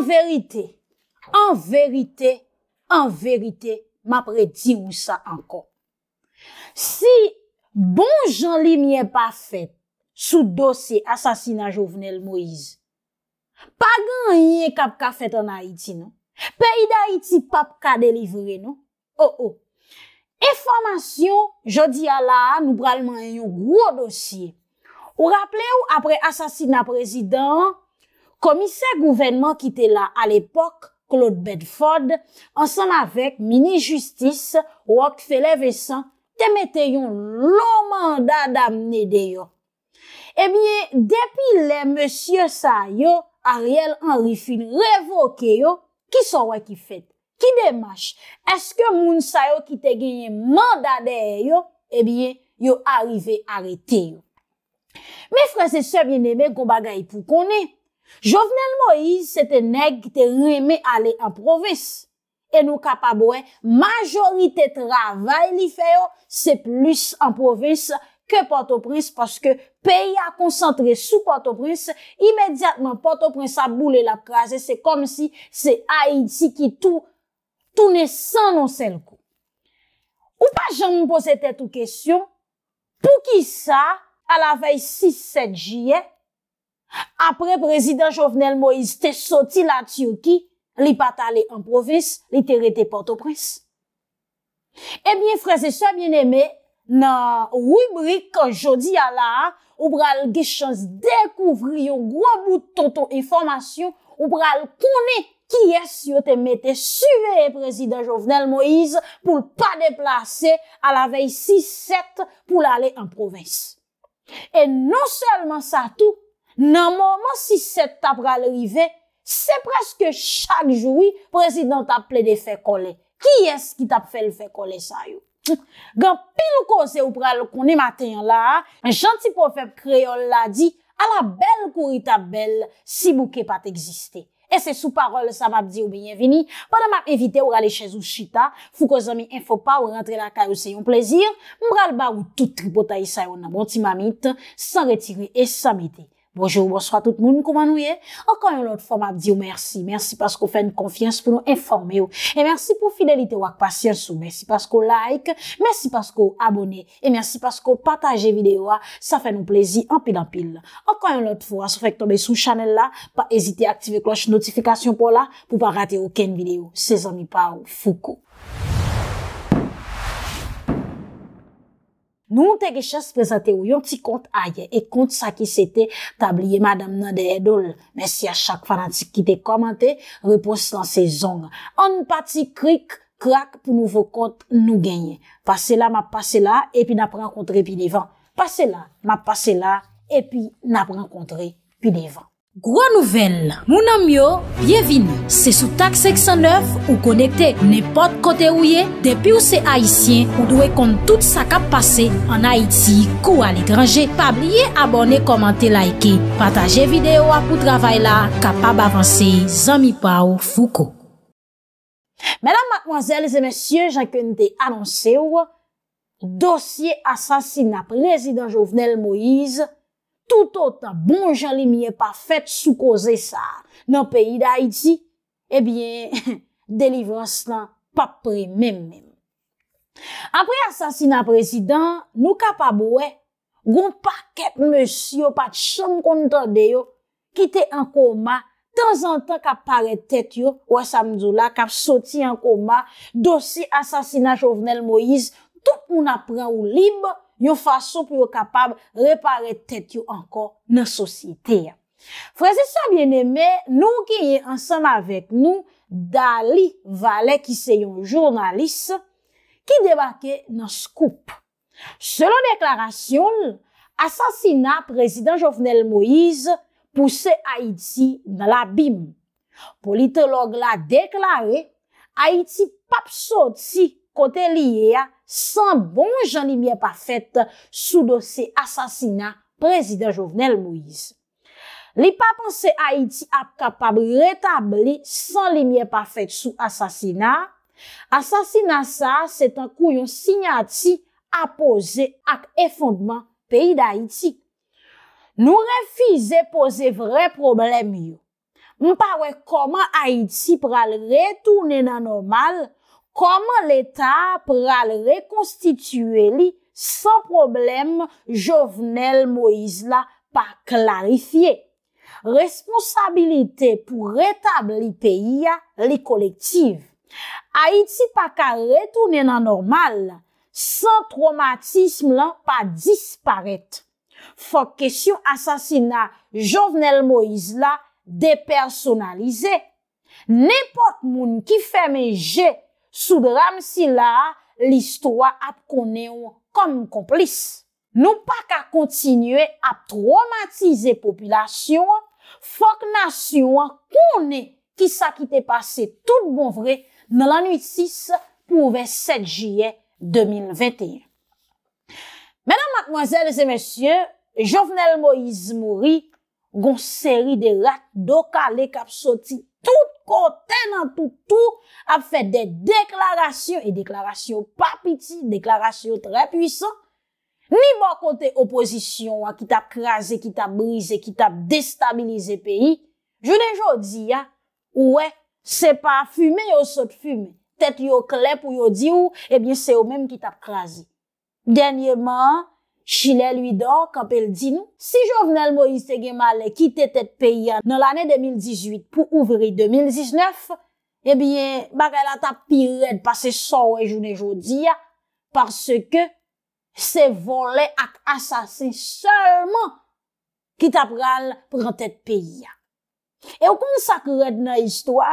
En verite, en verite, en verite, m apre di ou sa ankon. Si bon jan li mi e pa fet sou dosye asasina jovenel Moise, pa gan yon kap ka fet an Haiti, nou? Pei d'Haiti pap ka delivre, nou? O, oh, o. Oh. Eformasyon, jodi ala, nou pralman yon gro dosye. Ou raple ou apre asasina prezident, Komise gouvenman ki te la al epok, Claude Bedford, ansan avek mini-justis wak fe lev esan, te meteyon lo manda damne deyo. Ebyen, depi le monsye sa yo, Ariel Henry Finn revoke yo, ki son wak ifet? Ki demache? Eske moun sa yo ki te genye manda deyo, ebyen, yo arive areteyo. Me frase se bieneme, gomaga ipou konen, Jovenel Moïse, se te neg, te reme ale en provins. E nou kapabouen, majorite travay li feyo, oh, se plus en provins ke Port-au-Prince, paske peyi a konsantre sou Port-au-Prince, imediatman Port-au-Prince a boule la krasi, se kom si se Haiti ki tou, toune san non sen l kou. Ou pa jan mou pose te tou kesyon, pou ki sa, a la vey 6-7 jye, apre prezident jovenel Moïse te soti la tsyou ki, li pata le an provins, li tere te pato prins. Ebyen, freze, sa mwen eme, nan rubrik an jodi ala, ou pral gichans dekouvri yo gwa bout ton ton informasyon, ou pral kone ki es yo te mete suve prezident jovenel Moïse pou l pa deplase a la vey 6-7 pou l ale an provins. E non selman sa tou, Nan mouman si set tap ral rive, se preske chak joui prezident tap ple de fe kole. Ki es ki tap fe le fe kole sa yo? Gan pil ou konse ou pral koni maten yon la, en chanti profep kreol la di, ala bel kouri tap bel si bouke pat egziste. E se sou parol sa map di ou bienveni, wana map evite ou rale chez ou chita, fou ko zomi enfo pa ou rentre la kayo se yon plezir, mral ba ou tout tri potay sa yo nan bonti mamit, sa retiri e sa meti. Bonjou, bonsoit tout moun, kouman nou ye? Okan yon lot fwa ma diyo mersi, mersi paskou fèn konfians pou nou informe yo E mersi pou fidelite wak pasyensou, mersi paskou like, mersi paskou abone E mersi paskou pataje videyo wak, sa fè nou plezi anpil anpil Okan yon lot fwa, sa fèk tombe sou chanel la, pa ezite aktive kloche notifikasyon pou la Pou pa rate yon ken videyo, se zami pa ou foukou Nou mwen te geche se prezante ou yon ti kont aye. E kont sa ki se te tabliye madame nan de edol. Men si a chak fanatik ki te komante, repos lan se zong. An pati krik, krak pou nouvo kont nou genye. Pase la, ma pase la, epi na prekontre pi devan. Pase la, ma pase la, epi na prekontre pi devan. Gwa nouvel, mounan myo, byevini, se sou tak seksyon 9 ou konekte nipot kote ouye, depi ou se haisyen ou dwe kont tout sa kap pase an Haiti kou al ekranje. Pabliye abone, komante, laike, pataje videyo apou travay la, kapab avanse, zami pa ou fouko. Mèdam matmwazèl, zè mèsyè, jankèn te anonsè ou, dosye asasina prezident Jovenel Moïse, toutotan bon jali miye pa fèt sou koze sa nan peyi da iti, ebyen, eh delivran slan pa premen men. Apre asasina prezident, mou ka pa bouè, goun pa ket monsiyo pat chom konta deyo, kite an koma, tan zan tan ka paret tèt yo, wa samzou la, kap soti an koma, dosi asasina chovnel Moïse, tout moun apren ou libe, yon fason pou yo kapab repare tet yo anko nan sosyete. Franseswa bieneme, nou ki yon ansan avek nou, Dali Vale ki se yon jurnalist, ki debake nan skup. Selon deklarasyon, asansina prezident Jovenel Moïse pouse Haiti nan labim. Politolog la deklare, Haiti pap soti pote liye ya san bon jan limye pa fèt sou dosè asasina prezident Jovenel Moïse. Li pa panse Haiti ap kapab retabli san limye pa fèt sou asasina, asasina sa, se tankou yon sinyati apose ak efondman peyi da Haiti. Nou refize pose vre problem yo. Nou pawe koman Haiti pral retounen anormal Koman l'Etat pral rekonstituye li san problem Jovenel Moïse la pa klarifiye? Responsabilite pou retabli peyi ya li kolektiv. Ha iti pa ka retounen anormal, san traumatisme lan pa disparet. Fok kesyon asasina Jovenel Moïse la depersonalize. Nipot moun ki fèm enje, Soudram si la, li stwa ap kone ou kom komplis. Nou pa ka kontinue ap traumatize popilasyon, fok nasyon kone ki sa ki te pase tout bon vre nan l'anuitis pou 27 jye 2021. Menan matmozèles e mensyen, jovenel Moïse Mouri gonseri de lak do ka lek ap soti tout kon ten nan toutou ap fè de deklarasyon, e deklarasyon pa piti, deklarasyon trè pwisan, ni bon kontè opozisyon wè ki tap krasè, ki tap brise, ki tap destabilize peyi, jounen jò di ya, wè, se pa fume yo sot fume, tèt yo klep ou yo di ou, ebyen se yo mèm ki tap krasè. Ganyèman, Chilè lwi do, kap el di nou, si Jovenel Moïse Gemalè ki te tet peya nan l'anè 2018 pou ouvri 2019, ebyen, eh bak el ata pi red pase so e joun e joudi ya, parce ke se vole ak asasin seman ki tap ral pran tet peya. E ou konsak red nan histwa,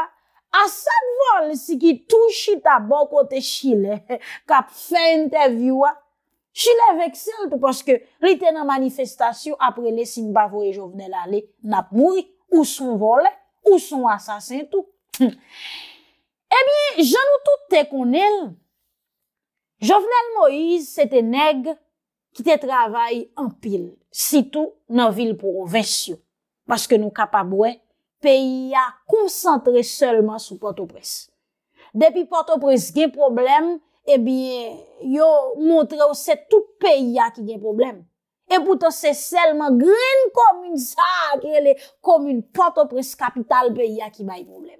asat vole si ki touchi ta bokote Chilè kap fèn te vywa chile veksel pou paske riten nan manifestasyon apre le Sinbavo e Jovenel ale nap moui, ou son vole, ou son asasen tout. Hm. Ebyen, eh jan nou tout te konel, Jovenel Moïse se te neg ki te travay empil, sitou nan vil pou rovesyon, paske nou kapabouen, peyi a konsantre selman sou Port-au-Presse. Depi Port-au-Presse gen probleme, e eh bie yo montre ou se tout peyi a ki gen problem. E bouto se selman gren komoun sa, komoun potopres kapital peyi a ki bayi problem.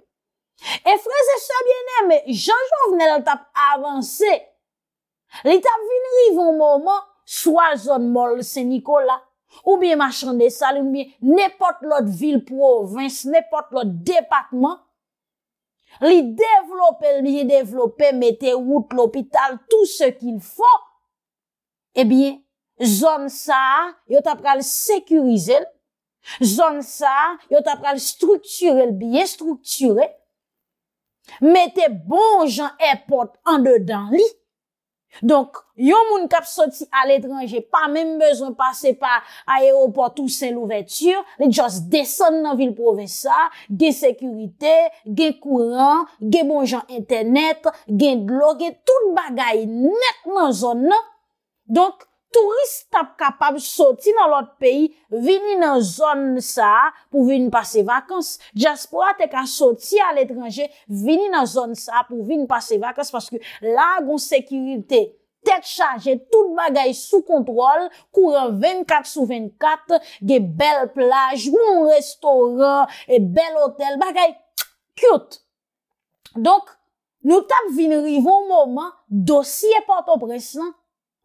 E freze se bie ne, me janjou vnen el tap avanse, li tap vin rive ou mouman, swa zon mol se Nikola, ou bie machande sal, ou bie nepot lot vil provins, nepot lot departman, li devlopè, li devlopè, metè wout l'opital, tout se kin fò, e eh bie, zon sa, yo tap pral sekurizèl, zon sa, yo tap pral strukturel bie, strukturel, metè bon jan e pot an de dan li, Donk, yon moun kap soti al etranje, pa menm bezon pase pa aeroport ou sel ou vetur, le jos deson nan vil pove sa, gen sekurite, gen kouran, gen bonjan internet, gen blog, gen tout bagay net nan zon nan, donk, Tourist tap kapab soti nan lot peyi, vini nan zon sa pou vini pase vakans. Jaspora tek a soti al etranje, vini nan zon sa pou vini pase vakans paske lagon sekirite, tek chaje, tout bagay sou kontrol, kouren 24 sou 24, ge bel plaj, moun restoran, e bel hotel, bagay kiot. Donk, nou tap vini rivo mouman, dosi e pato pres lan,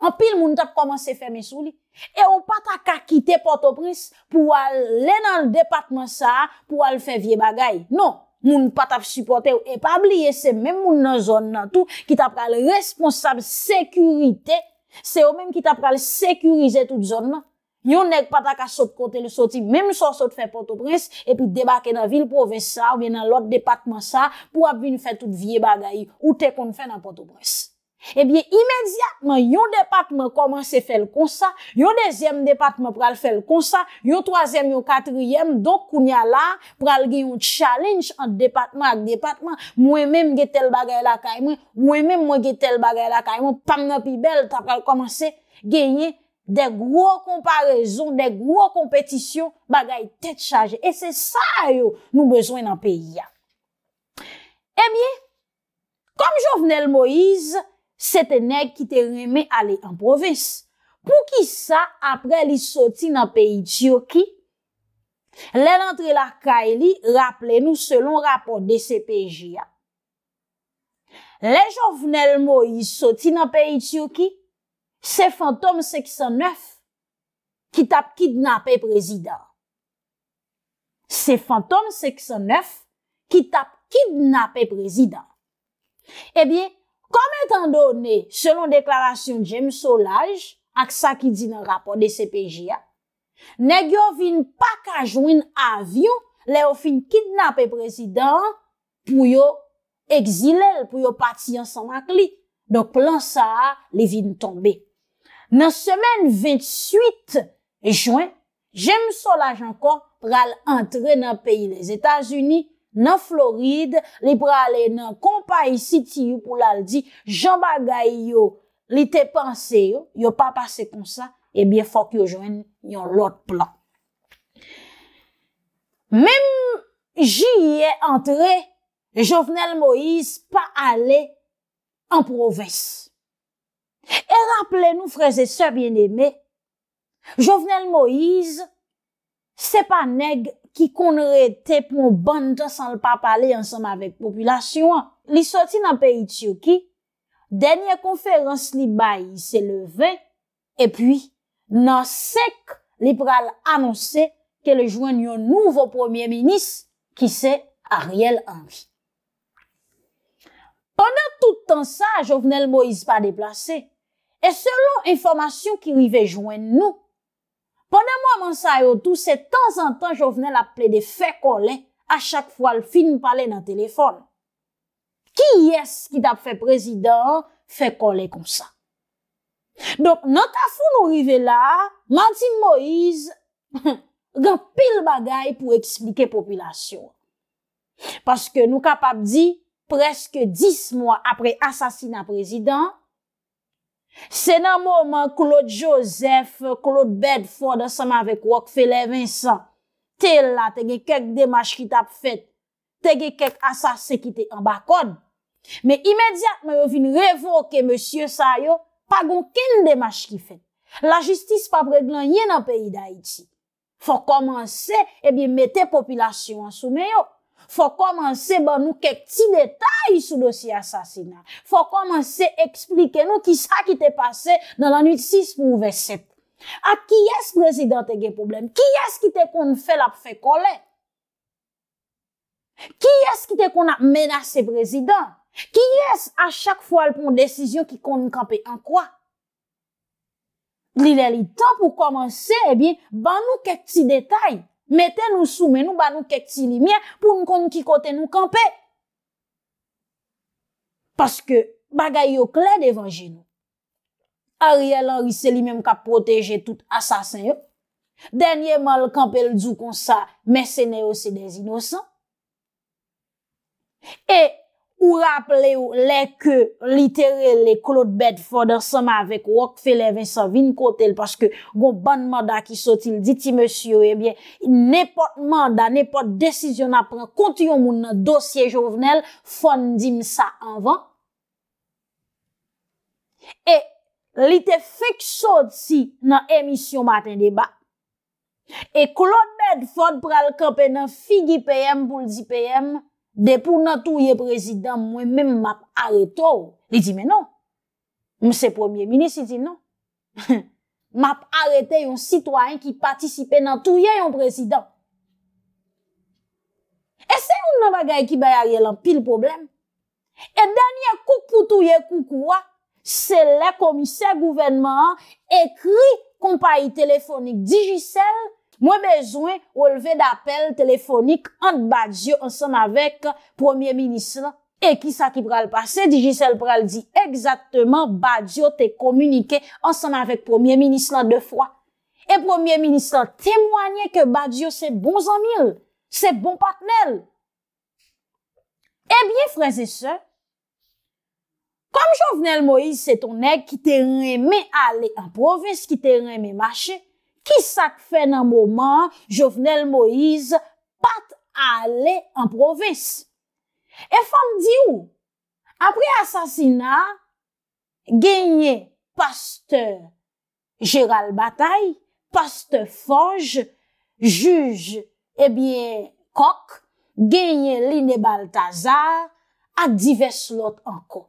An pil moun tap komanse fè mesou li. E ou patak a kite Port-au-Prince pou al lè nan depatman sa pou al fè vie bagay. Non, moun patak supporte ou epabliye se mèm moun nan zon nan tou ki tap pral responsable sekurite, se ou mèm ki tap pral sekurize tout zon nan. Yon nek patak a sot kote le soti mèm so sot fè Port-au-Prince epi debake nan vil pou ouve sa ou vè nan lot depatman sa pou ap bin fè tout vie bagay ou te kon fè nan Port-au-Prince. Ebyen, eh imediatman, yon depatman komanse fel konsa, yon dezyem depatman pral fel konsa, yon trozyem, yon katryem, do kounya la pral gen yon challenge an depatman ak depatman, mwen menm gen tel bagay lakayman, mwen menm mwen gen tel bagay lakayman, pangna pi bel, takal komanse genye de gro komparazon, de gro kompetisyon bagay tet chaje. E se sa yo nou bezwen an pe ya. Ebyen, eh kom Jovenel Moïse, Sete neg ki te reme ale en provis. Pou ki sa apre li soti nan peyi tsyoki? Le lantre la kae li, rappele nou selon rapport de CPGA. Le javnel mo yi soti nan peyi tsyoki, se fantom 609 ki tap kidnap e prezident. Se fantom 609 ki tap kidnap e prezident. Ebyen, eh Komè tan donè, selon deklarasyon James Solage, ak sa ki di nan rapor de CPGA, negyo vin pa kajoun avyon le ou fin kidnap e prezidant pou yo eksilel, pou yo pati ansan ak li. Donk plan sa, li vin tombe. Nan semen 28 e jwen, James Solage ankon pral antre nan peyi les Etats-Unis nan Floride, li prale nan kompa yi siti yu pou lal di jan bagay yo li te panse yo, yo pa pase kon sa, e eh bie fok yo jwen yon lot plan. Mem ji yi entre Jovenel Moïse pa ale an proves. E rappele nou freze se bien eme, Jovenel Moïse se pa neg ki kon re tepon bandan san l pa pale ansanm avek populasyon. Li soti nan pe itsyo ki, denye konferans li bayi se leve, e pi nan sek liberal anonse ke le jwen yon nouvo premier minis ki se Ariel Anvi. Pendan toutan sa, Jovenel Moïse pa deplase, e selon informasyon ki li ve jwen nou, Koman sa yo tou, se tan an tan jo vnen la ple de fe kolen a chak fwa l fin pale nan telefon. Ki yes ki tap fe prezident fe kolen kon sa? Donk nan ta foun nou rive la, mantin Moïse gant pil bagay pou eksplike popilasyon. Paske nou kapap di, preske dis mwa apre asasina prezident, Se nan mouman Claude Joseph, Claude Bedford, anseman vek Wokfele Vincent, te la tege kek demaj ki tap fet, tege kek asase ki te ambakon, me imediat me yo vin revoke monsye sa yo, pa gon ken demaj ki fet. La justis pa breglan yen an peyi da iti, fa komanse e bi mette popilasyon an soume yo. Fò komanse eh ban nou kek ti detay sou dosi asasina. Fò komanse eksplike nou ki sa ki te pase nan an 8.6 pou an 8.7. A ki es prezident te ge problem? Ki es ki te kon fè la pou fè kole? Ki es ki te kon ap menase prezident? Ki es a chak fò alpon desisyon ki kon nou kampe an kwa? Li li li, tan pou komanse, e bin, ban nou kek ti detay. Mette nou sou men nou ba nou kek ti li mye pou nou kon ki kote nou kampe. Paske bagay yo kle devan genou. Ariel anri se li menm ka proteje tout asasen yo. Denye man l kampel djou kon sa, mersene yo se des inosan. E... Ou rap le ou le ke literal le Claude Bedford an soma vek wak fele Vincent Vincautel paske gon ban mada ki sotil diti monsiyo ebyen eh nepot mada, nepot desisyon apren kontiyon moun nan dosye jovenel fon dim sa anvan. E li te fik sot si nan emisyon maten de ba. E Claude Bedford pral kapen nan figi peyem pou ldi peyem De pou nan touye prezidant mwen men map areto, li di men non. Mse premier minis, li di non. Map arete yon sitwany ki patisipe nan touye yon prezidant. E se yon nan bagay ki bay a rye lan pil problem? E danyan koukou touye koukouwa, se la komise gouvenman ekri kompayi telefonik digisel mwen bezwen ou leve d'apel telefonik ant Badiou ansan avèk premier ministran. E ki sa ki pral pase? Dijisèl pral di, egzatman Badiou te komunike ansan avèk premier ministran de fwa. E premier ministran temwanyè ke Badiou se bon zanmil, se bon patnel. Ebyen franze se, kom javnel Moïse se tonè ki te remè ale a provèz ki te remè mache, Ki sak fe nan mouman, jovenel Moïse pat ale an provis. E fam di ou? Apre asasina, genye paste Gérald Bataille, paste Fonj, juj e eh bien Kok, genye Linné Baltazar, a divers lot anko.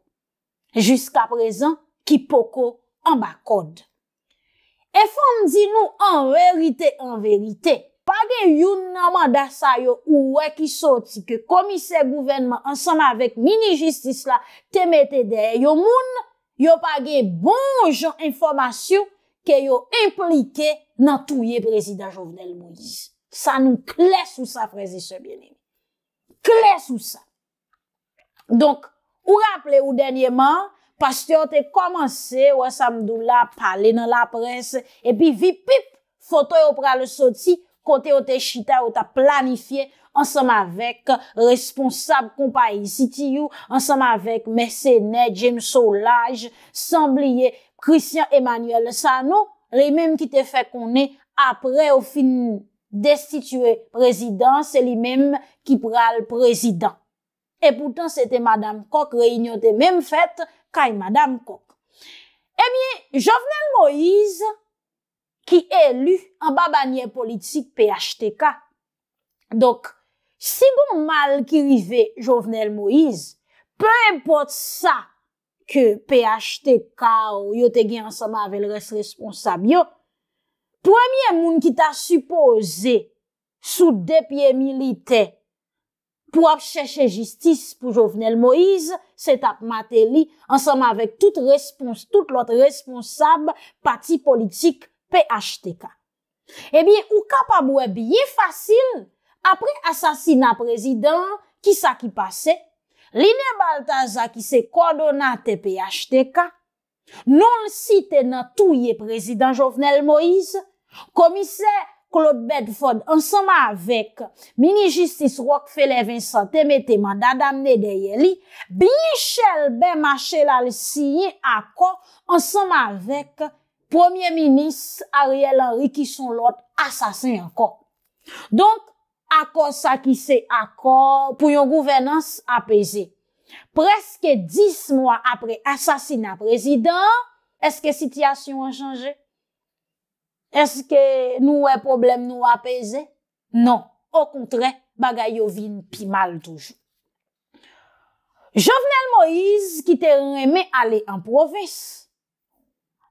Jiska prezen, ki poko an bakod. E fon di nou an verite, an verite, page yon naman dasa yo ouwe ki soti ke komise gouvenman ansama vek mini-jistis la temete de, yo moun yo page bonjou informasyou ke yo implike nan touye prezida jovnel moudi. Sa nou kles ou sa prezid sebyenem. Kles ou sa. Donk, ou rapple ou denyeman, Pastè yo te komanse, wè samdou la, pale nan la prese, epi vip-pip, foto yo pral soti, kote yo te chita, yo ta planifiye, ansam avèk responsab kompayi sitiyou, ansam avèk mèsenè, James Solage, Sambliye, Christian Emmanuel Sano, le mèm ki te fè konè apre yo fin destituè prezidans, se li mèm ki pral prezidans. E poutan se te Madame Koch reynyo te mèm fèt, Kay madam kok. Emiye, eh Jovenel Moïse ki elu an babanye politik PHTK. Dok, sigon mal ki rive Jovenel Moïse, pe epote sa ke PHTK ou yote gen ansama avèl res responsab yo, premye moun ki ta suppose sou depye militey pou ap chèche jistis pou Jovenel Moïse, set ap matè li ansam avèk tout lot responsab pati politik PHTK. Ebyen, eh ou kap ap mwè biye fasil, apri asasina prezidant, kisa ki pase, linè Baltaza ki se kodona te PHTK, non sitè nan touye prezidant Jovenel Moïse, komise, Claude Bedford, ansama avèk mini-justice Roquefelle Vincent, temete manda Damnedeyeli, Binichel Benmachel al-Siyen akò, ansama avèk premier-ministre Ariel Henry Kishonlot, asasin akò. Donk, akò sa ki se akò pou yon gouvenans apese. Preske dis mwa apre asasina prezident, eske sityasyon an chanje? Eske nou e problem nou apese? Non, au kontre, bagay yo vin pi mal toujou. Jovenel Moïse ki te reme ale en proves.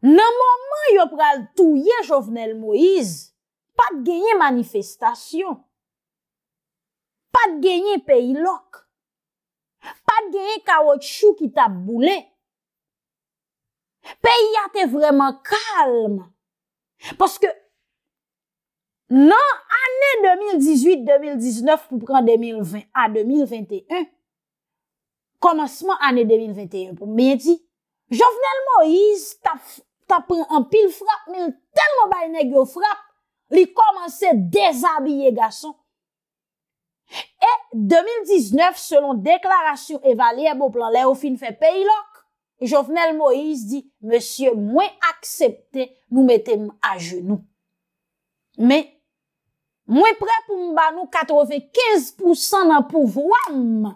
Nan mouman yo pral touye jovenel Moïse, pa te genye manifestasyon. Pa te genye peyi lok. Pa te genye ka wot chou ki tab boulè. Peyi ate vreman kalm. Paske nan anè 2018-2019 pou pran 2020 a 2021, komanseman anè 2021 pou mwenye di, Jovenel Moïse ta pran an pil frap, men telman bayenèk yo frap, li komanse desabiyè gason. E 2019, selon deklarasyon evalyeb ou plan lè ou fin fè peyi lò, Jovenel Moïse di, Monsie, mwen aksepte nou mette m a genou. Men, mwen pre pou m banou 95% nan pou vwam.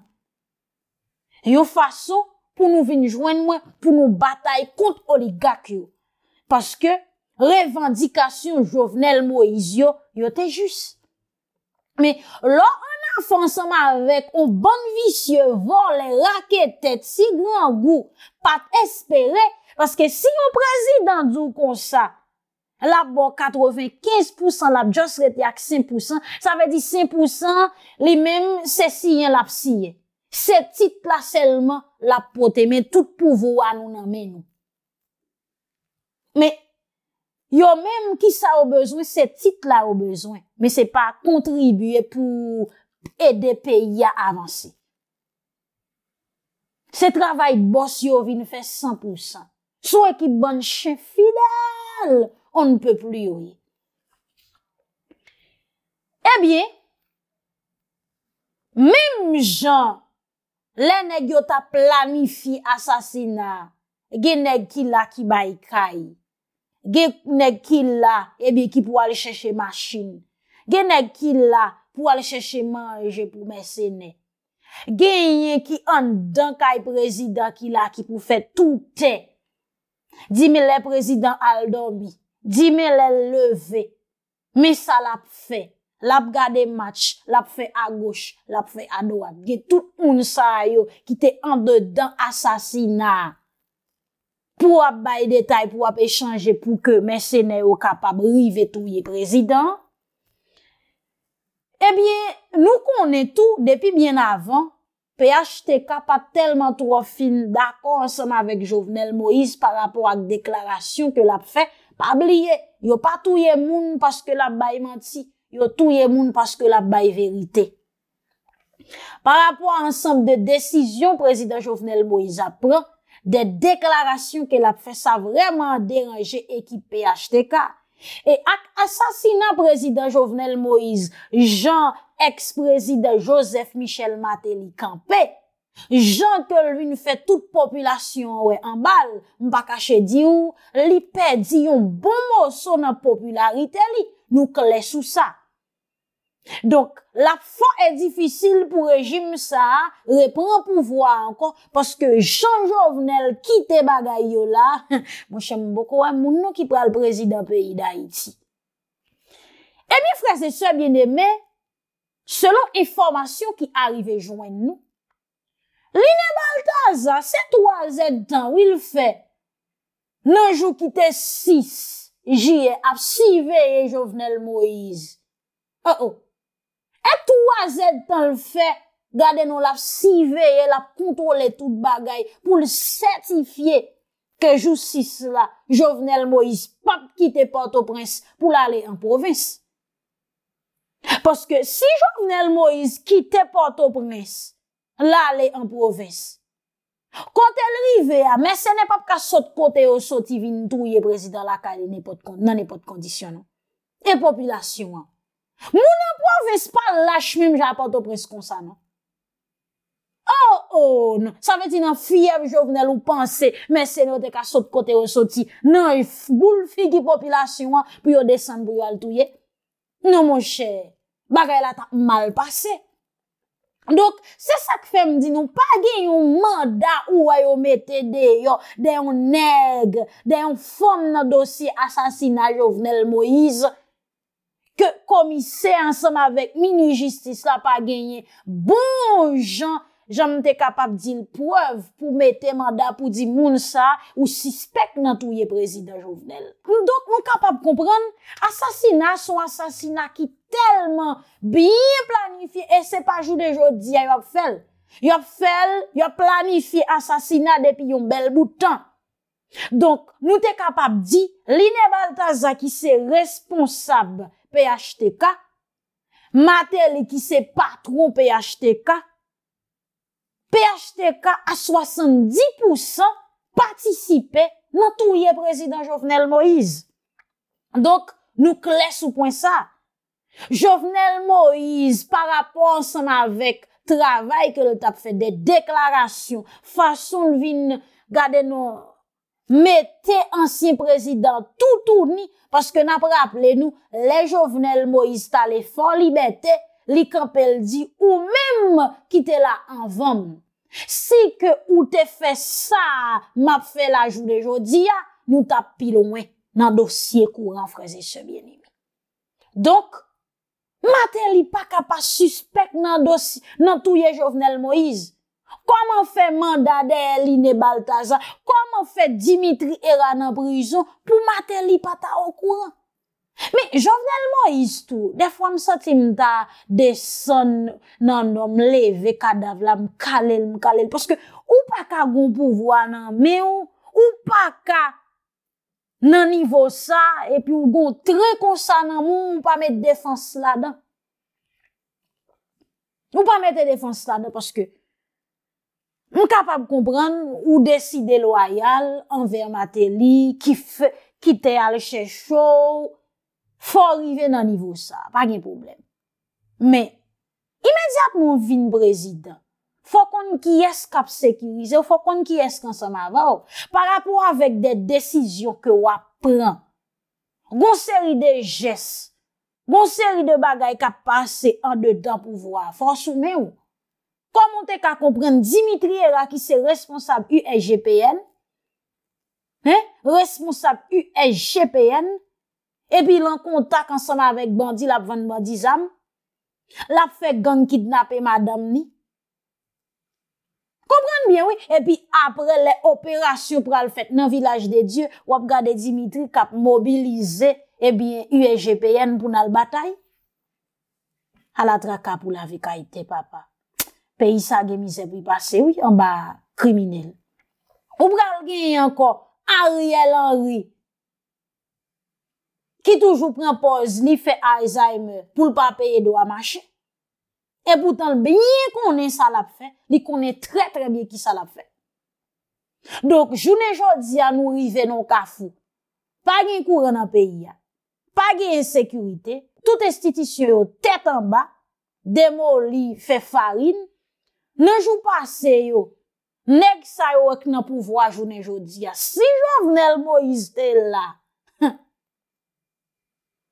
Yo faso pou nou vinjwen mwen pou nou batay kont oligak yo. Paske revandikasyon Jovenel Moïse yo, yo te jus. Men, lo an. fonsanman vek, ou bon visye volen, raketet, si gran gou, pat espere, paske si yon prezidant doun konsa, la bo 95%, la bjo sret yak 5%, sa ve di 5%, li menm, se si yon la psye, se tit plase lman, la pote men, tout pouvo anou nan men nou. Men, yo menm ki sa ou bezwen, se tit la ou bezwen, men se pa kontribuye pou E depè ya avansi. Se travay bòs yo vin fè 100%. Sou e ki ban chè fidèl, on n'pè pli yo yon. E bie, mèm jan, lè nè gyo ta planifi asasina, genè gila ki baykèy, genè gila e bie ki pou alè chèche maschini, genè gila, pou al chèche manjè pou mè sè nè. Gen yè ki an dan kaj prezidant ki la ki pou fè toutè. Dime lè prezidant al dobi, dime lè leve, mè sa l ap fè, l ap gade match, l ap fè a goch, l ap fè a doan. Gen tout moun sa yo ki te an dan dan asasina. Pou ap bay detay, pou ap echange pou ke mè sè nè yo kapab rive tou yè prezidant, Ebyen, eh nou konen tou, depi bien avan, PHTK pa telman tro fin d'akon ansem avèk Jovenel Moïse pa rapò ak deklarasyon ke l ap fè, pa bliye, yo pa touye moun paske l ap bay manti, yo touye moun paske l ap bay verite. Pa rapò ansem de desisyon prezident Jovenel Moïse ap pran, de deklarasyon ke l ap fè sa vreman deranje ekip PHTK, E ak asasina prezident Jovenel Moïse, jan eks prezident Joseph Michel Maté li kampe, jan ke li nou fe tout populasyon wè anbal, mba kache di ou, li pe di yon bomo sonan popularité li nou kle sou sa. Donk, la fon e difisil pou rejim sa, repran pou vwa ankon, paske chan jovnel kite bagay yo la, mwen chan mboko wè moun nou ki pral prezident peyi da iti. E eh mi frase se bienemè, selon informasyon ki arrive jwen nou, lini baltaza se toazen tan wil fe, nanjou kite sis, jiye ap si veye jovnel Moïse. Oh oh, et ou a zèd tan l fè, gade nou la sivè, e la kontrole tout bagay, pou l sèrtifiè, ke joussis la, Jovenel Moïse, pap ki te pote o prens, pou l alè an provins. Paske, si Jovenel Moïse, ki te pote o prens, l alè an provins, kote l rive, mè se nè pap ka sot kote, ou sot i vin, tou ye prezidant lakay, nan ne pot kondisyonon, e popilasyon an. Moun anpou anves pa lache mim ja apato pres kon sa non? Oh, oh, non. nan. An, an, sa veti nan fyev jovenel ou panse, mè senyo te ka sot kote ou soti, nan yon goul figi popilasyon pou yon desan pou yon altouye. Nan moun chè, bagay la ta mal pase. Dok, se sa k fèm di nou, pa gen yon manda ou a yon metede yo, de yon neg, de yon fon nan dosi asansi nan jovenel Moïse, ke komise ansam avek mini-justis la pa genyen bon jan, jan nou te kapap di n'pouev pou mette manda pou di moun sa ou sispek nan touye prezident Jovnel. Nou kapap kompren, asasina son asasina ki telman bi planifi, e se pa jou de jodi a Yopfel. Yopfel, yop planifi asasina depi yon bel boutan. Nou te kapap di, l'inebaltaza ki se responsab, PHTK, mater li ki se patrou PHTK, PHTK a 70% patisipe nan touye prezident Jovenel Moïse. Donk, nou kles sou pwen sa. Jovenel Moïse, par rapport san avèk travèk le tap fè de deklarasyon fason vin gade nou Mè te ansyen prezidant toutouni, paske nap rappele nou, le jovenel Moïse talè foli bè te, li kapel di ou mèm ki te la anvam. Si ke ou te fè sa, map fè la joun de jodi ya, nou tap pil o mwen nan dosye kou ranfreze se bè nimi. Donk, mè te li pak apa suspek nan dosye, nan touye jovenel Moïse, Koman fe mandade li ne balta jan? Koman fe Dimitri era nan prizo? Pou mater li pata okouran? Me, javnel mo yistou. Defwa m sati m ta deson nan nom leve kada vlam kalel m kalel. Poske ou pa ka goun pou vwa nan me ou? Ou pa ka nan nivou sa? E pi ou goun tre konsa nan moun? Ou pa met defans la dan? Ou pa met defans la dan? Poske... M kapap kompren ou deside loayal anver mateli, ki te al chè chò, fò rive nan nivou sa, pa gen problem. Men, imediat moun vin brezidan, fò konn ki es kap sekirize ou fò konn ki es kansan ma vò, pa rapou avèk de desizyon ke wap pran, goun seri de jès, goun seri de bagay kap pase an de dan pou vwa, fò soume ou, te ka kompren Dimitri era ki se responsab U.S.G.P.N. He? Responsab U.S.G.P.N. E pi lan kontak ansan avek bandi la vande mwadizam. La fek gang kidnap e madam ni. Kompran bien, we? E pi apre le operasyon pral fet nan vilaj de Diyo, wap gade Dimitri kap mobilize e bi U.S.G.P.N. pou nan batay. Ala tra kap ou la vi ka ite papa. peyi sa gen mizebri wi pase, oui, wi, an ba kriminele. Ou pral gen yon ko, Ariel Henry, ki toujou pren poz, ni fe Alzheimer, pou l papeye do a mache, e poutan l benye konen sa la fe, ni konen tre tre bie ki sa la fe. Dok, jounen jodi a nou rive non kafou, pa gen kouren an peyi ya, pa gen sekurite, tout estiti syo yo tete an ba, demo li fe farine, Nejou pa se yo, nek sa yo ek nan pouvwa jounen joudiya. Si joun vnel mo izte la,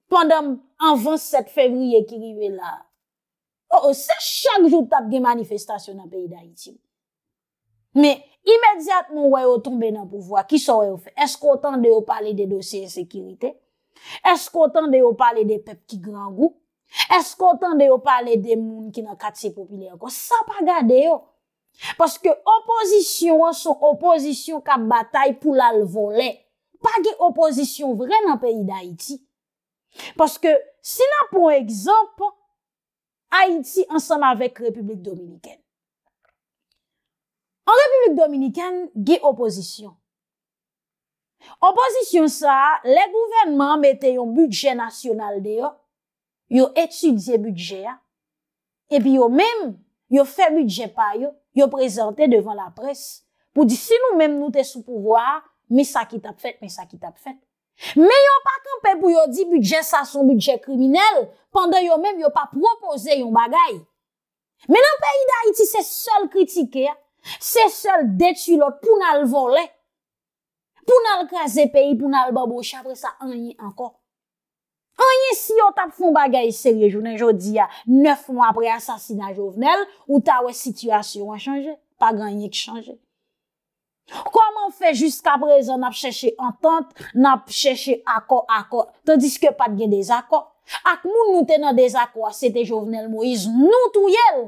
pandan an 27 fevriye ki riwe la, oh, oh, se chak joutap gen manifestasyon nan peyi da iti. Me, imediat moun wè yo tombe nan pouvwa, ki so wè yo fe? Esk o tan de yo pale de dosye sekirite? Esk o tan de yo pale de pep ki gran goup? Esko otan deyo pale de moun ki nan kat se popine anko? Sa pa gade yo. Paske opozisyon an son opozisyon ka batay pou la l volen. Pa ge opozisyon vren an peyi da Haiti. Paske si nan pou ekzampo, Haiti ansan avèk Republik Dominikèn. An Republik Dominikèn ge opozisyon. Opozisyon sa, le gouvenman mette yon budget nasyonal deyo. yo etudye budje ya, epi yo menm yo fe budje pa yo, yo prezante devan la pres, pou di si nou menm nou te sou pouvoar, mi sa ki tap fet, mi sa ki tap fet. Men yo pa kanpe pou yo di budje sa son budje kriminel, pandan yo menm yo pa propose yon bagay. Men an peyi da iti se sol kritike ya, se sol detu lot pou nan volè, pou nan kreze peyi, pou nan baboche, apre sa an yi anko. Anye si yo tap foun bagay serye jounen jodi ya, neuf mwa apre asasina jovenel, ou ta we situasyon an chanje, pa granye ki chanje. Koman fe jiska prezon nap cheshe antante, nap cheshe akor-akor, tandis ke pat gen dezakor. Ak moun nou tena dezakor, se te jovenel mou iz nou touyel.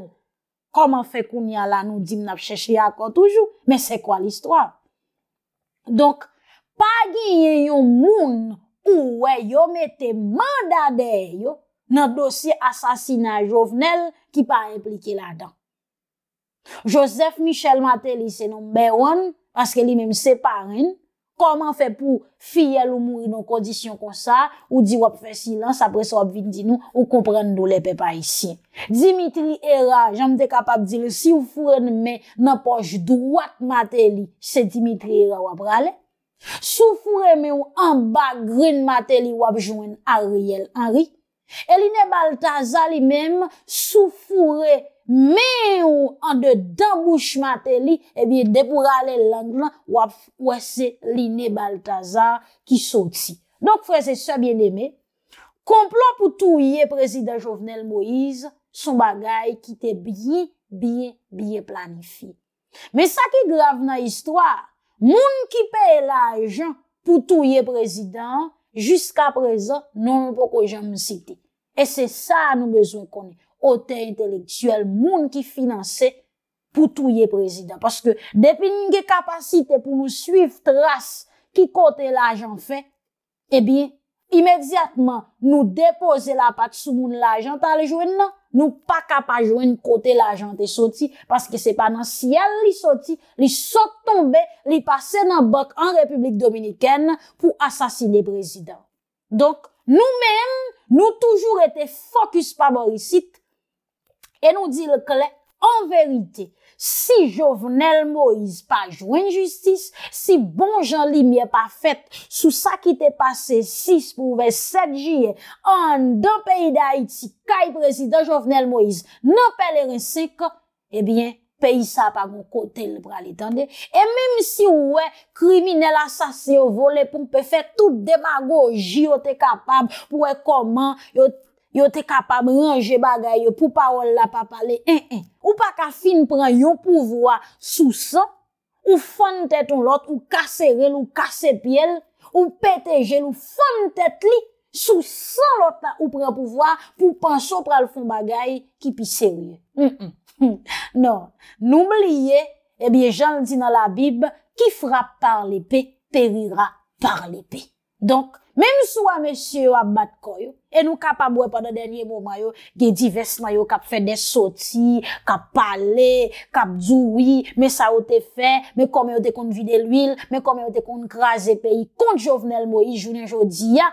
Koman fe kouni ala nou dim nap cheshe akor toujou, men se kwa l'istwa. Donk, pa gen yon moun Ouwe, yo mette mandade yo nan dosye asasina jovenel ki pa implike la dan. Joseph Michel Mateli se nombe one, paske li menm se parin, koman fe pou fiyel ou mou ino kondisyon kon sa, ou di wap fe silans apres wap vin di nou, ou kompren nou le pepa isi. Dimitri Era, janm de kapap dire, si ou furen me nan poj doat Mateli, se Dimitri Era wap rale. Soufoure mè ou an bagrin matè li wap jwen Ariel Henry E line Baltazar li mèm soufoure mè ou an de dambouch matè li E biye depourale langlan wap wese line Baltazar ki soti Donk fwese se bien eme Komplon pou touye prezident Jovenel Moïse Son bagay ki te bie bie bie planifi Me sa ki grav nan histwa Moun ki paye la ajan pou touye prezidant, jiska prezant, non pou ko jan msiti. E se sa nou bezon koni. Ote inteleksyel, moun ki finanse pou touye prezidant. Paske depi nge kapasite pou nou suiv tras ki kote la ajan fe, e biye, imediatman nou depose la pat sou moun la jante ale jwen nan, nou pa kapa jwen kote la jante soti, paske se pa nan siel li soti, li sot tombe, li pase nan bok an Republik Dominikene pou asasine prezident. Donk nou men, nou toujou rete fokus pa borisit, e nou di le kle, an verite, Si Jovenel Moïse pa jou en justis, si bon jan li mi e pa fet sou sa ki te pase 6 pou ve 7 jie, an, dan peyi da Haiti, kay prezident Jovenel Moïse, nan pe lere se ka, ebyen, peyi sa pa goun kote le pralitande. E mèm si wè, krimine la sa se yo vole pou mpe fet tout demagoji yo te kapab pou wè e koman yo te kapab ranger bagay yo pou pa wòl la pa pale. En, eh, en. Eh. Ou pa ka fin pran yo pouvoa sou sa, ou fon tèt ou lot, ou kase rel, ou kase piel, ou pète gel, ou fon tèt li, sou sa lot la ou pran pouvoa pou panso pral foun bagay ki pi serye. Mm, mm, mm. Non, noum liye, e bie jan li di nan la bib, ki frap par le pe, perira par le pe. Donk? Mem sou a mè sè yo ap bat kò yo, e nou kap ap mwè padan denye moman yo, ge divès ma yo kap fè nè soti, kap pale, kap djouwi, mè sa o te fè, mè komè o te kon vide l'wil, mè komè o te kon graze peyi, kont jovenel mwè, i jounen jodi ya,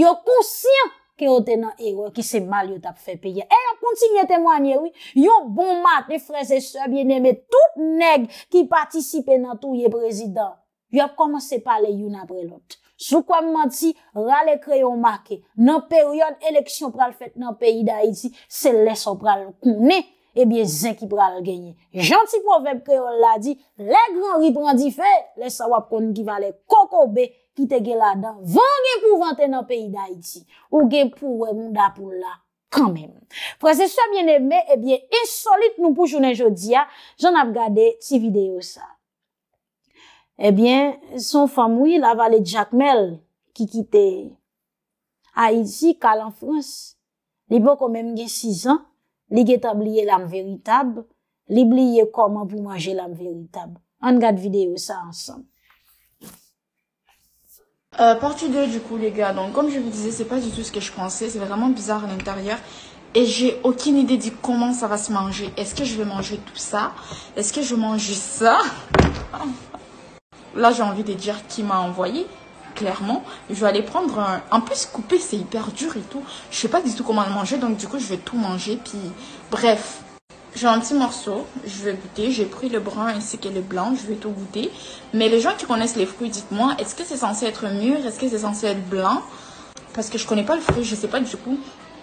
yo konsyen ki o te nan erò, ki se mal yo tap fè peyi ya. E yo kontinye temwanyè wè, yo bon mat, ne freze sè, bienemè, tout neg ki patisipe nan tou ye prezident, yo ap komanse pale yon apre lote. Sou kwa mman ti, rale kreyon make, nan peryon eleksyon pral fet nan peyi da iti, se leso pral koune, ebyen zin ki pral genye. Janti povem kreyon la di, le gran riprandi fe, lesa wap kon giva le kokobe ki tege la dan, vange pou vante nan peyi da iti, ou gen pou wè mnda pou la, kanmèm. Prese sou a mwen eme, ebyen insolite nou pou jounen jodi ya, joun ap gade ti video sa. Eh bien, son famille, la vallée jacmel qui quittait quittait. Haïti en France. France. bo kon même même 6 ans. li a oublié l'âme véritable. il a oublié comment manger l'âme véritable. On regarde vidéo ça ensemble. Euh, partie 2 du coup les gars, donc comme je vous disais c'est pas du tout ce que je pensais, c'est vraiment bizarre à l'intérieur et j'ai aucune idée de comment ça va se manger. Est-ce que je vais manger tout ça Est-ce que je mange ça ah là j'ai envie de dire qui m'a envoyé clairement je vais aller prendre un... en plus couper c'est hyper dur et tout je sais pas du tout comment le manger donc du coup je vais tout manger puis bref j'ai un petit morceau je vais goûter j'ai pris le brun ainsi que le blanc je vais tout goûter mais les gens qui connaissent les fruits dites-moi est-ce que c'est censé être mûr est-ce que c'est censé être blanc parce que je connais pas le fruit je sais pas du coup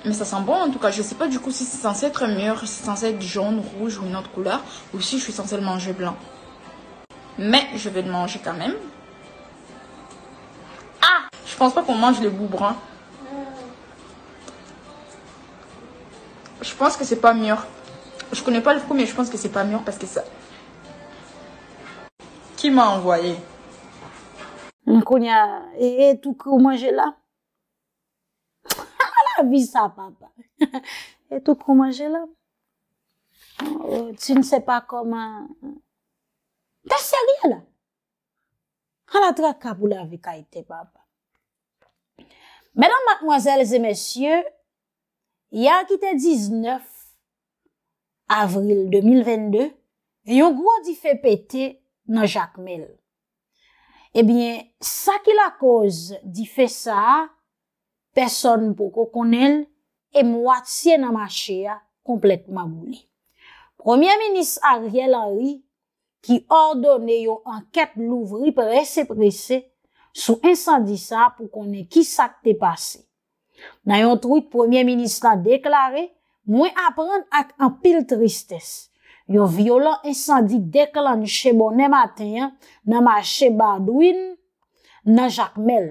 mais ça sent bon en tout cas je sais pas du coup si c'est censé être mûr si c'est censé être jaune rouge ou une autre couleur ou si je suis censée le manger blanc mais je vais le manger quand même. Ah Je pense pas qu'on mange le bout brun. Je pense que c'est pas mûr. Je connais pas le fruit, mais je pense que c'est pas mûr parce que ça... Qui m'a envoyé et tout que mange j'ai là La vie ça, papa. et tout que mange là oh, Tu ne sais pas comment... Hein. Tè sè rè la. An la trèk kap ou la vikay tè pap. Mèdan, matmoazèl, zè mèsyè, yè akite 19 avril 2022, yon gwo di fè pètè nan Jacques Mel. Ebyen, eh sa ki la koz di fè sa, person pou koko nel, e mwat sè nan ma chè ya kompletman mouni. Premier menis a rè la rè, ki ordone yo anket louvri pe rese prese sou insandisa pou konen ki sakte pase. Nan yon truit premier ministran deklare, mwen apren ak an pil tristese. Yo violon insandik deklan che bonen matenyan nan ma che badouin nan jakmel.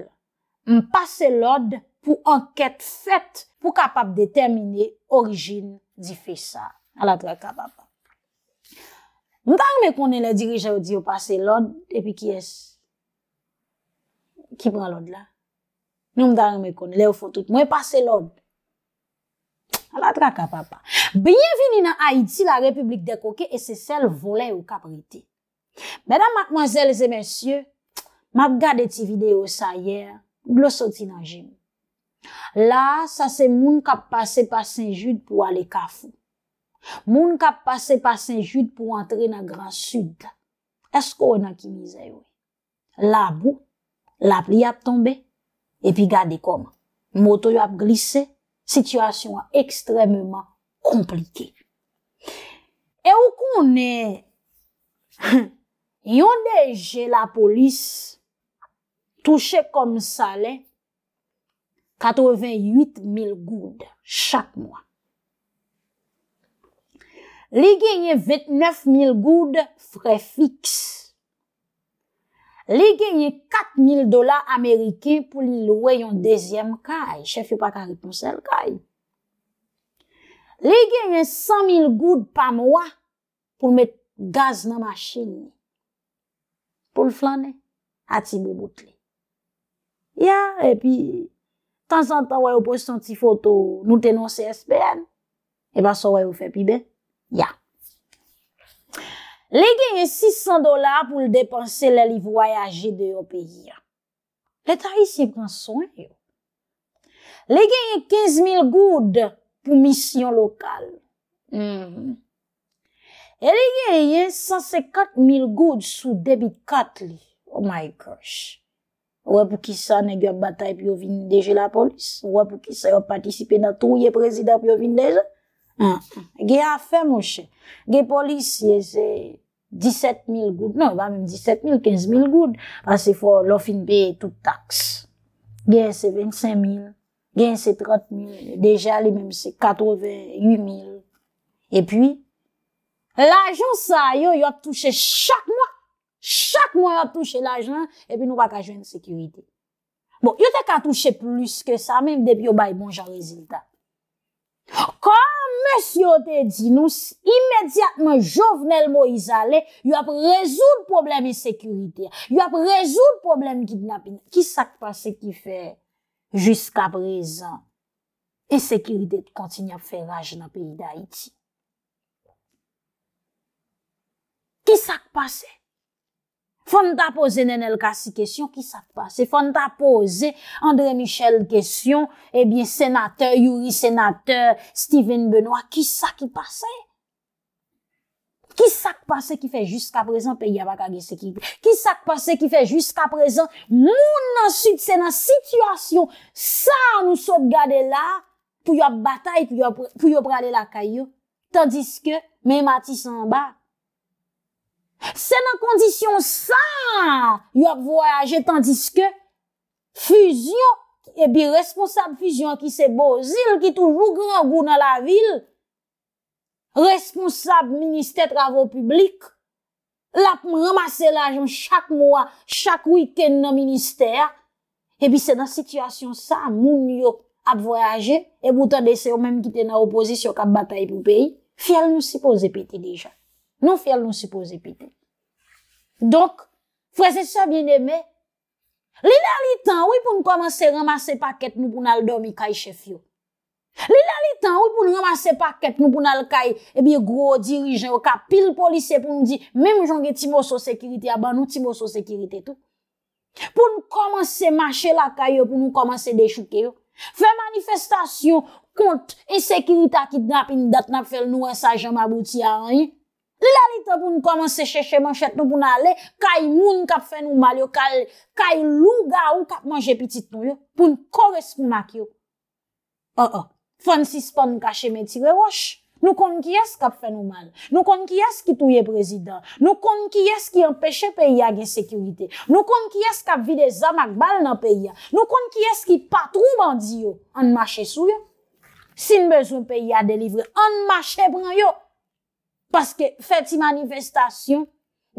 M'pase l'od pou anket fet pou kapap determine orijin di fe sa. Alatwe kapapa. Mda mè konen lè dirije ou di ou pase lòd, epi kyes? Ki pran lòd la? Mda mè konen lè ou fotout mwen pase lòd. Alat raka papa. Bienveni nan Haiti la Republik de Koke e se sel volè ou kapriti. Mèdam, mkmanzèl, zè mèsyè, mab gade ti videyo sa yè, glosoti nan jèm. La, sa se moun kap pase pa Saint-Jude pou ale kafou. Moun kap pase pa Saint-Jude pou antre nan Gran Sud esko ou nan Kinizeyo la bou la pli ap tombe epi gade kom moto yo ap glise sityasyon ekstrememan komplike e ou kon ne yon deje la polis touche kom salen 88 mil goud chak moun Li genye 29.000 goud frefiks. Li genye 4.000 dola Amerike pou li loue yon dezyem kaj. Chef yo pa ka riponsel kaj. Li genye 100.000 goud pa mwa pou met gaz nan masjen. Poul flan e, ati bo boutle. Ya, e pi, tan san tan wè yo post an ti foto nou tenon CSPN. E ba so wè yo fe pi bè. Ya. Le gen yon 600 dolar pou l depanse lè li voyaje de yo peyi ya. Le taris yon pran son yo. Le gen yon 15 mil goud pou misyon lokal. Mm-hmm. E le gen yon 154 mil goud sou debit kat li. Oh my gosh. Ou apou ki sa nè gyon batay pou yo vin deje la polis. Ou apou ki sa yon patisipe nan tou ye prezida pou yo vin deje. Mm. Gè a fè mòche, gè polis yè sè 17000 goud, non, va mèm 17000, 15000 goud, asè fò lò fin bè tout taks. Gè sè 25000, gè sè 30000, dèjè alè mèm sè 88000. E pwi, l'ajon sa yo, yo touche chak mwa, chak mwa yo touche l'ajon, e pwi nou wak a jwen sèkirite. Bon, yo tèk a touche plus ke sa, mèm dèp yo bay bon jan rezultat. Kwa monsyon de dinous, imediatman jovenel Moïse Ale, yo ap rezoud problem esekurite, yo ap rezoud problem gidnapini. Ki sak pa se ki fe jiska prezan esekurite ki konti ni ap fe raj napeni da iti? Ki sak pa se? Fon ta pose nen el kasi kesyon, ki sa k'pase? Fon ta pose André Michel kesyon, ebyen eh senatèr, Yuri senatèr, Stephen Benoit, ki sa k'pase? Ki sa k'pase ki fè jusqu'a prezant peyi avakage seki? Ki sa k'pase ki fè jusqu'a prezant? Moun ansuit, se nan situasyon, sa nou sop gade la, pou yo batay, pou yo prale la kayo, tandiske, men mati san bak, Se nan kondisyon sa yo ap voyaje, tandis ke fuzyon, e bi responsab fuzyon ki se bo zil, ki toujou gran goun nan la vil, responsab minister travou publik, la pou ramase la joun chak moua, chak wiken nan minister, e bi se nan sityasyon sa, moun yo ap voyaje, e boutan dese yo menm ki te nan opozisyon ka batay pou peyi, fiyal nou se pose piti deja. Nou fèl nou s'y pose pite. Donk, fwese sè bienemè, li la li tan wè pou nou komanse ramase paket nou pou nou al domi kaj chef yo. Li la li tan wè pou nou ramase paket nou pou nou al kaj ebi yo gro dirijen yo ka pil polise pou nou di mè mou jonge ti mòso sekirite ya ban nou ti mòso sekirite tou. Pou nou komanse mache la kaj yo pou nou komanse dechouke yo. Fè manifestasyon kont e sekirita ki dap in dat nap fèl nou asajan mabouti ya anye. lalita pou nou komanse cheche manchet nou pou nou ale, kay moun kap fè nou mal yo, kay lou ga ou kap manje pitit nou yo, pou nou koresp mou mak yo. An oh, an, oh. fan sispan kache men tire wosh, nou kon ki es kap fè nou mal, nou kon ki es ki touye prezident, nou kon ki es ki empèche peya gen sekurite, nou kon ki es kap vide zamak bal nan peya, nou kon ki es ki patrou mandi yo, an mache sou yo, sin bezoun peya delivre, an mache bran yo, Paske feti manifestasyon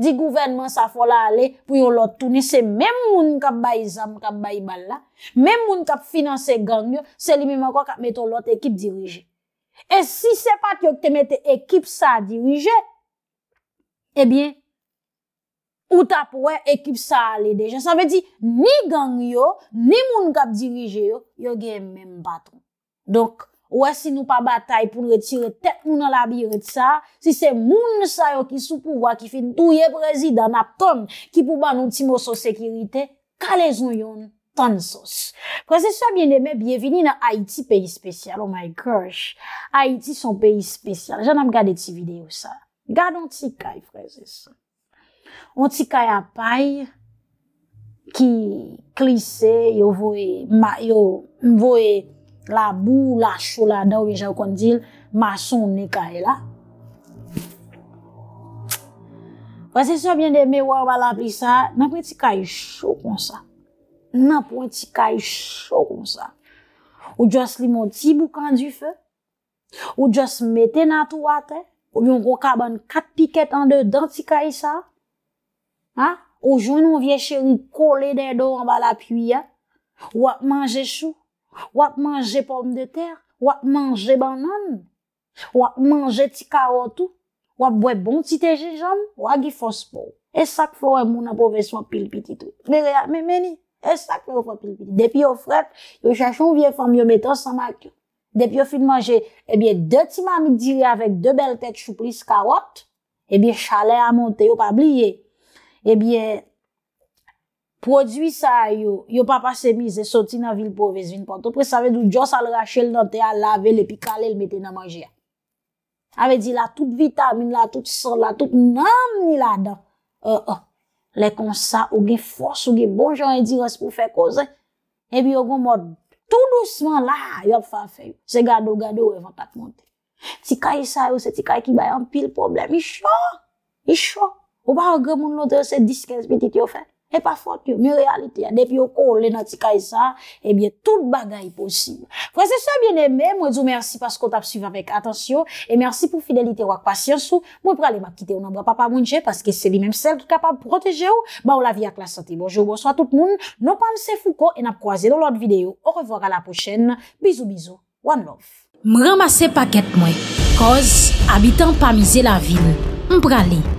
di gouvenman sa fola ale pou yon lot toune se menm moun kap bay zam, kap bay bala. Menm moun kap finanse gangyo, se li menm akwa kap meto lot ekip dirije. E si se pat yo te mete ekip sa dirije, ebyen, eh ou tapwe ekip sa ale dejan. Sa ve di ni gangyo, ni moun kap dirije yo, yo gen menm baton. Dok. Ou wè si nou pa batay pou retire tet nou nan labiret sa, si se moun sa yo ki sou pou wè ki fin touye prezi dan ap ton, ki pou ban nou ti mòsò sekirite, kalè zon yon ton sos. Prezi, sou a mwen demè, biyevini nan Haiti, peyi spesyal. Oh my gosh! Haiti son peyi spesyal. Jè nan m gade ti video sa. Gade m ti kay, prezi. M ti kay apay, ki klise, yo m voye... la bou, la chou, la dò, wè jè w kon dil, mason nè ka e la. Wè se so byen dè mè wè wè wè la pi sa, nan pwen ti ka e chou kon sa. Nan pwen ti ka e chou kon sa. Ou jòs li moun ti boukan du fè, ou jòs metè nan tou wate, ou yon kò kabon kat pikèt an dè, dan ti ka e sa. Ha? Ou jounon vye chè, ou kole dè dò wè wè la pi ya, wè manje chou, Wap manje pomme de ter, wap manje banan, wap manje ti karotou, wap bwe bon ti teje jan, wap gifos pou. E sak fwe moun apove swa pil piti tou. Meni, meni, meni, e sak fwe wap pil piti tou. Depi yo fwep, yo chachon vye fwa myo metan sa mak. Depi yo fwi de manje, e bie de ti mami diri avek de bel tete chupris karot, e bie chale amonte yo pa bliye. E bie... Prodwi sa yo, yo papa se mize soti nan vilpo vezvin panto, pre sa ve di yo jos al rache l nan te a lavele, pi kale l mette nan manje a. A ve di la, tout vitamine la, tout sol la, tout nam ni la da. E, e, le kon sa, ouge fos, ouge bon jan edi res pou fe koze, e bi yo go mod, tout lousman la, yo fa fe. Se gado, gado, e va pat monte. Ti kaye sa yo, se ti kaye ki bayan pil problem, i shwa, i shwa. Ou ba yo ge moun lote yo se disken spiti yo fe, E pa fote yo, mi realite ya. Depi yo ko, le natika e sa, ebyen, tout bagay posib. Fwa se se bien eme, mwen djou mersi pasko tap suvi avèk, atensyo. E mersi pou fidelite wak wasyansou. Mwen prale m ap kite yo nan mwa papa mounche, paske se li menm sel tout kapab protege yo, ba ou la vi ak la sante. Bonjou, bonso a tout moun. Non panse fou ko, en ap kwaze do lot videyo. Ou revoar a la pochen. Bizou, bizou. One love. M ramase paket mwen. Koz, abitan pa mize la vil. M prale.